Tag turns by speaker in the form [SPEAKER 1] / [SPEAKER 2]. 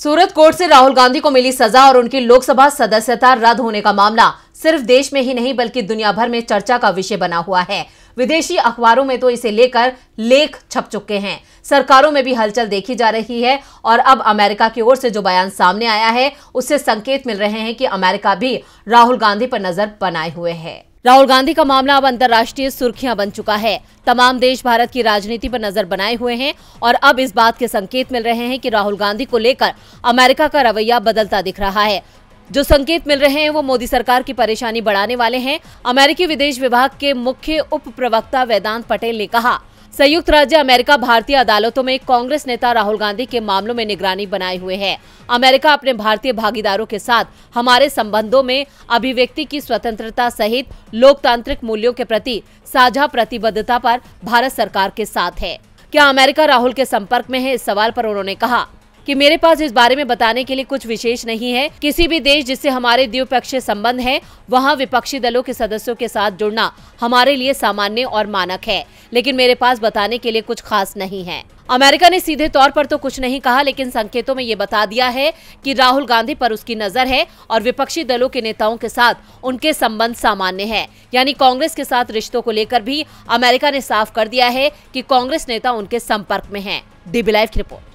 [SPEAKER 1] सूरत court से राहुल गांधी को मिली सजा और उनकी लोकसभा सदस्यता रद्द होने का मामला सिर्फ देश में ही नहीं बल्कि दुनिया भर में चर्चा का विषय बना हुआ है विदेशी अखबारों में तो इसे लेकर लेख छप चुके हैं सरकारों में भी हलचल देखी जा रही है और अब अमेरिका की ओर से जो बयान सामने आया है उससे संकेत मिल रहे हैं कि अमेरिका भी राहुल गांधी पर नजर बनाए हुए है राहुल गांधी का मामला अब अंतर्राष्ट्रीय सुर्खियां बन चुका है तमाम देश भारत की राजनीति पर नजर बनाए हुए हैं और अब इस बात के संकेत मिल रहे हैं कि राहुल गांधी को लेकर अमेरिका का रवैया बदलता दिख रहा है जो संकेत मिल रहे हैं वो मोदी सरकार की परेशानी बढ़ाने वाले हैं अमेरिकी विदेश विभाग के मुख्य उप प्रवक्ता वेदांत पटेल ने कहा संयुक्त राज्य अमेरिका भारतीय अदालतों में कांग्रेस नेता राहुल गांधी के मामलों में निगरानी बनाए हुए है अमेरिका अपने भारतीय भागीदारों के साथ हमारे संबंधों में अभिव्यक्ति की स्वतंत्रता सहित लोकतांत्रिक मूल्यों के प्रति साझा प्रतिबद्धता पर भारत सरकार के साथ है क्या अमेरिका राहुल के संपर्क में है इस सवाल पर उन्होंने कहा कि मेरे पास इस बारे में बताने के लिए कुछ विशेष नहीं है किसी भी देश जिससे हमारे द्विपक्षीय संबंध है वहाँ विपक्षी दलों के सदस्यों के साथ जुड़ना हमारे लिए सामान्य और मानक है लेकिन मेरे पास बताने के लिए कुछ खास नहीं है अमेरिका ने सीधे तौर पर तो कुछ नहीं कहा लेकिन संकेतों में ये बता दिया है कि राहुल गांधी पर उसकी नजर है और विपक्षी दलों के नेताओं के साथ उनके संबंध सामान्य है यानी कांग्रेस के साथ रिश्तों को लेकर भी अमेरिका ने साफ कर दिया है कि कांग्रेस नेता उनके संपर्क में हैं डीबी लाइव की रिपोर्ट